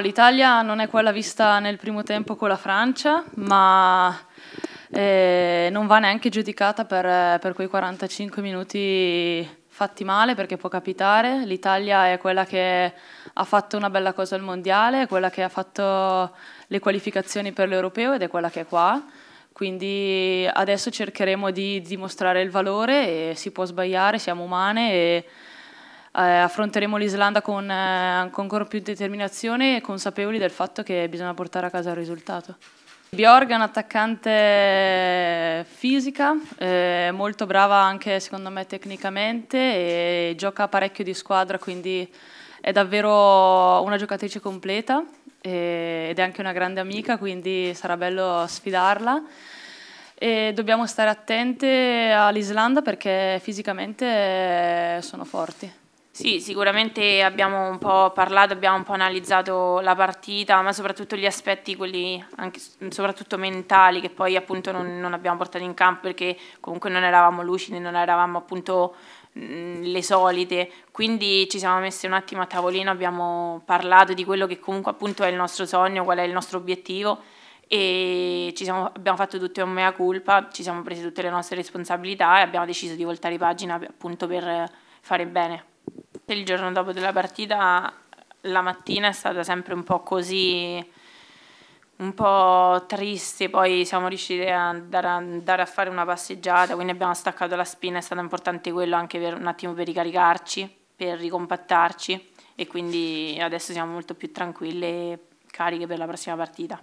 L'Italia non è quella vista nel primo tempo con la Francia, ma eh, non va neanche giudicata per, per, quei 45 minuti fatti male, perché può capitare. L'Italia è quella che ha fatto una bella cosa al Mondiale, è quella che ha fatto le qualificazioni per l'Europeo ed è quella che è qua. Quindi adesso cercheremo di dimostrare il valore e si può sbagliare, siamo umane e eh, affronteremo l'Islanda con, eh, con, ancora più determinazione e consapevoli del fatto che bisogna portare a casa il risultato. Bjorg è un'attaccante fisica, eh, molto brava anche secondo me tecnicamente e gioca parecchio di squadra, quindi è davvero una giocatrice completa ed è anche una grande amica, quindi sarà bello sfidarla. E dobbiamo stare attente all'Islanda perché fisicamente eh, sono forti. Sì, sicuramente abbiamo un po' parlato, abbiamo un po' analizzato la partita, ma soprattutto gli aspetti, quelli anche, soprattutto mentali, che poi appunto non, non, abbiamo portato in campo perché comunque non eravamo lucidi, non eravamo appunto mhmm, le solite. Quindi ci siamo messi un attimo a tavolino, abbiamo parlato di quello che comunque appunto è il nostro sogno, qual è il nostro obiettivo e siamo, abbiamo fatto tutte un mea culpa, ci siamo presi tutte le nostre responsabilità e abbiamo deciso di voltare pagina appunto per fare bene il giorno dopo della partita la mattina è stata sempre un po' così un po' triste, poi siamo riusciti ad andare, a andare, a fare una passeggiata, quindi abbiamo staccato la spina, è stato importante quello anche per un attimo per ricaricarci, per ricompattarci e quindi adesso siamo molto più tranquille e cariche per la prossima partita.